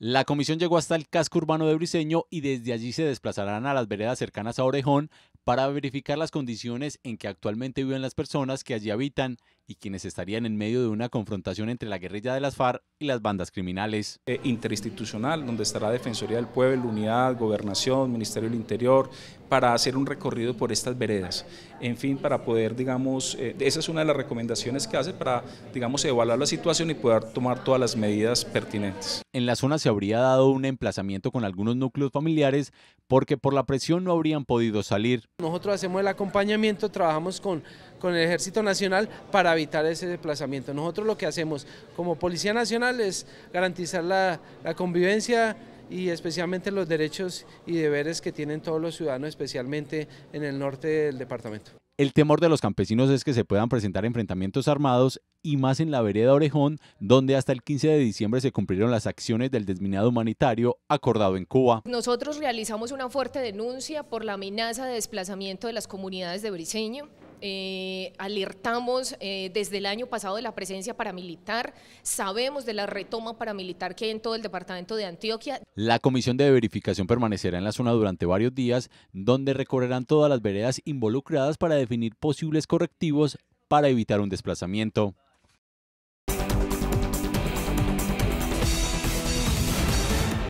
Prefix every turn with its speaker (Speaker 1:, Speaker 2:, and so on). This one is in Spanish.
Speaker 1: La comisión llegó hasta el casco urbano de Briseño y desde allí se desplazarán a las veredas cercanas a Orejón para verificar las condiciones en que actualmente viven las personas que allí habitan y quienes estarían en medio de una confrontación entre la guerrilla de las FARC y las bandas criminales. Eh, interinstitucional, donde estará Defensoría del Pueblo, Unidad, Gobernación, Ministerio del Interior, para
Speaker 2: hacer un recorrido por estas veredas. En fin, para poder, digamos, eh, esa es una de las recomendaciones
Speaker 1: que hace para, digamos, evaluar la situación y poder tomar
Speaker 2: todas las medidas pertinentes
Speaker 1: en la zona se habría dado un emplazamiento con algunos núcleos familiares porque por la presión no habrían podido salir.
Speaker 3: Nosotros hacemos el acompañamiento, trabajamos con, con el Ejército Nacional para evitar ese desplazamiento. Nosotros lo que hacemos como Policía Nacional es garantizar la, la convivencia y especialmente los derechos y deberes que tienen todos los ciudadanos, especialmente en el norte del departamento.
Speaker 1: El temor de los campesinos es que se puedan presentar enfrentamientos armados y más en la vereda Orejón, donde hasta el 15 de diciembre se cumplieron las acciones del desminado humanitario acordado en Cuba.
Speaker 4: Nosotros realizamos una fuerte denuncia por la amenaza de desplazamiento de las comunidades de Briseño, eh, alertamos eh, desde el año pasado de la presencia paramilitar, sabemos de la retoma paramilitar que hay en todo el departamento de Antioquia.
Speaker 1: La comisión de verificación permanecerá en la zona durante varios días, donde recorrerán todas las veredas involucradas para definir posibles correctivos para evitar un desplazamiento.